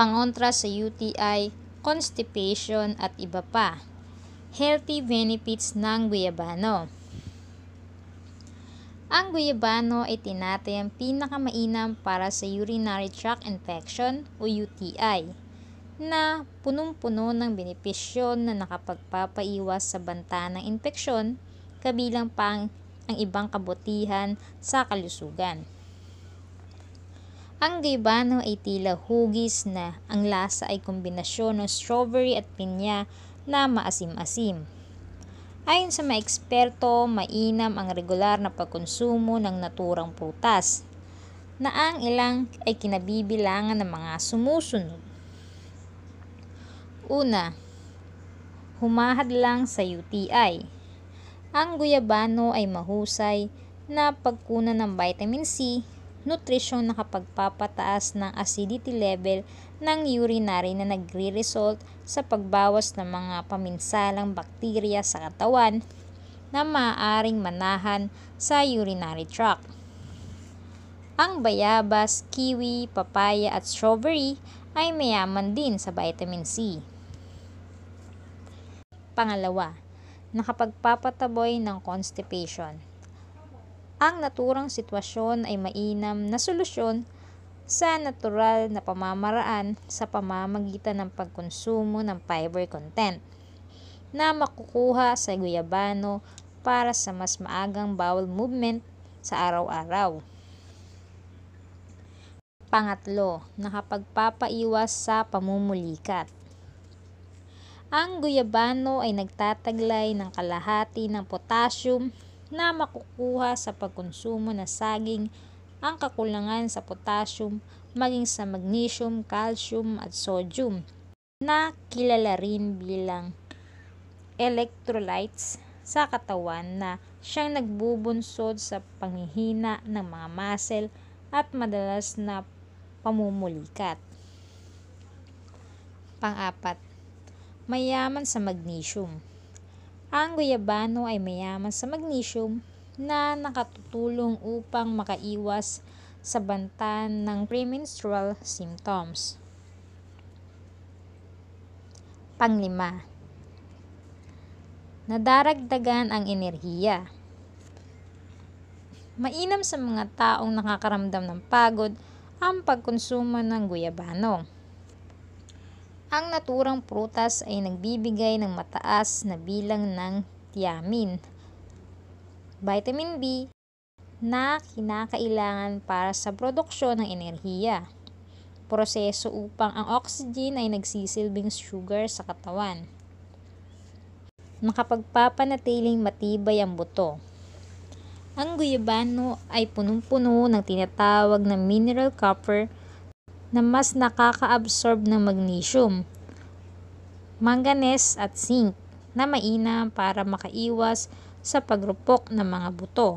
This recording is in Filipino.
pangontra sa UTI, constipation at iba pa. Healthy benefits ng guyabano. Ang guyabano ay tinatay ang pinakamainam para sa urinary tract infection o UTI na punong-puno ng benepisyo na nakapagpapaiwas sa banta ng infeksyon kabilang pang ang ibang kabutihan sa kalusugan. Ang gaibano ay tila hugis na ang lasa ay kombinasyon ng strawberry at pinya na maasim-asim. Ayon sa mga eksperto, mainam ang regular na pagkonsumo ng naturang prutas na ang ilang ay kinabibilangan ng mga sumusunod. Una, humahad lang sa UTI. Ang guyabano ay mahusay na pagkuna ng vitamin C nutrition na kapagpapataas ng acidity level ng urinary na nagre-result sa pagbawas ng mga paminsalang bakterya sa katawan na maaring manahan sa urinary tract. Ang bayabas, kiwi, papaya at strawberry ay mayaman din sa vitamin C. Pangalawa, nakapagpapataboy ng constipation ang naturang sitwasyon ay mainam na solusyon sa natural na pamamaraan sa pamamagitan ng pagkonsumo ng fiber content na makukuha sa guyabano para sa mas maagang bowel movement sa araw-araw. Pangatlo, nakapagpapaiwas sa pamumulikat. Ang guyabano ay nagtataglay ng kalahati ng potassium na makukuha sa pagkonsumo na saging ang kakulangan sa potassium maging sa magnesium, calcium at sodium na kilala rin bilang electrolytes sa katawan na siyang nagbubunsod sa panghihina ng mga muscle at madalas na pamumulikat. Pang-apat, mayaman sa magnesium. Ang guyabano ay mayaman sa magnesium na nakatutulong upang makaiwas sa bantan ng premenstrual symptoms. Panglima, nadaragdagan ang enerhiya. Mainam sa mga taong nakakaramdam ng pagod ang pagkonsumo ng guyabano ang naturang prutas ay nagbibigay ng mataas na bilang ng tiamin, vitamin B, na kinakailangan para sa produksyon ng enerhiya. Proseso upang ang oxygen ay nagsisilbing sugar sa katawan. Nakapagpapanatiling matibay ang buto. Ang guyabano ay punong-puno ng tinatawag na mineral copper na mas nakaka-absorb ng magnesium, manganese at zinc na mainam para makaiwas sa pagrupok ng mga buto.